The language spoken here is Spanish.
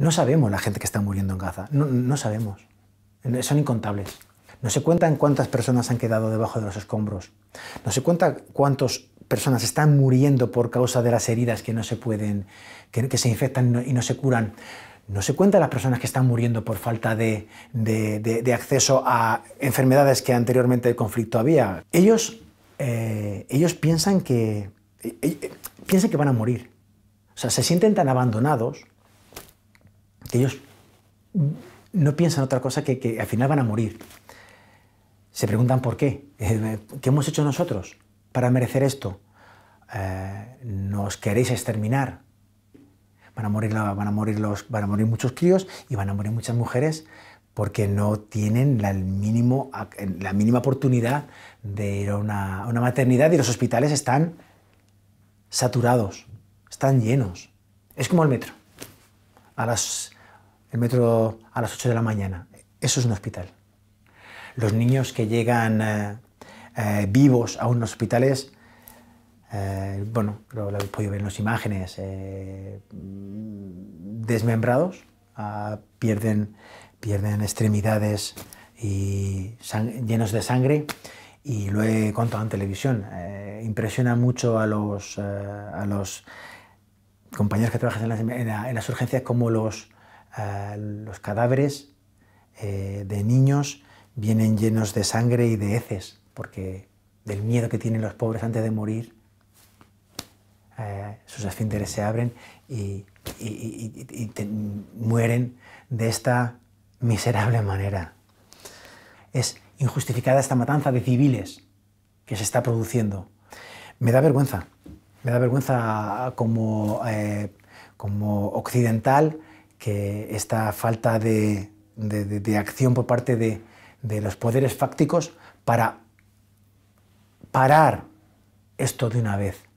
No sabemos la gente que está muriendo en Gaza, no, sabemos. Son incontables. No se cuentan cuántas personas han quedado debajo de los escombros. No se cuentan cuántas personas están muriendo por causa de las heridas que no se pueden, que, se infectan y no se curan. No se cuentan las personas que están muriendo por falta de, acceso a enfermedades que anteriormente el conflicto había. Ellos, eh, ellos piensan, que, eh, eh, piensan que van a morir. O sea, se sienten tan abandonados ellos no piensan otra cosa que que al final van a morir. Se preguntan por qué. Eh, ¿Qué hemos hecho nosotros para merecer esto? Eh, ¿Nos queréis exterminar? Van a, morir, van, a morir los, van a morir muchos críos y van a morir muchas mujeres porque no tienen la, mínimo, la mínima oportunidad de ir a una, una maternidad y los hospitales están saturados, están llenos. Es como el metro. A las el metro a las 8 de la mañana. Eso es un hospital. Los niños que llegan eh, eh, vivos a unos hospitales, eh, bueno, lo, lo, podido ver en las imágenes, desmembrados, ah, pierden, pierden extremidades y llenos de sangre y lo he contado en televisión. impresiona mucho a los, a los compañeros que trabajan en las urgencias como los, los cadáveres eh, de niños vienen llenos de sangre y de heces, porque del miedo que tienen los pobres antes de morir, eh, sus esfínteres se abren y, mueren de esta miserable manera. Es injustificada esta matanza de civiles que se está produciendo. Me da vergüenza, me da vergüenza como eh, occidental que esta falta de, acción por parte de los poderes fácticos para parar esto de una vez.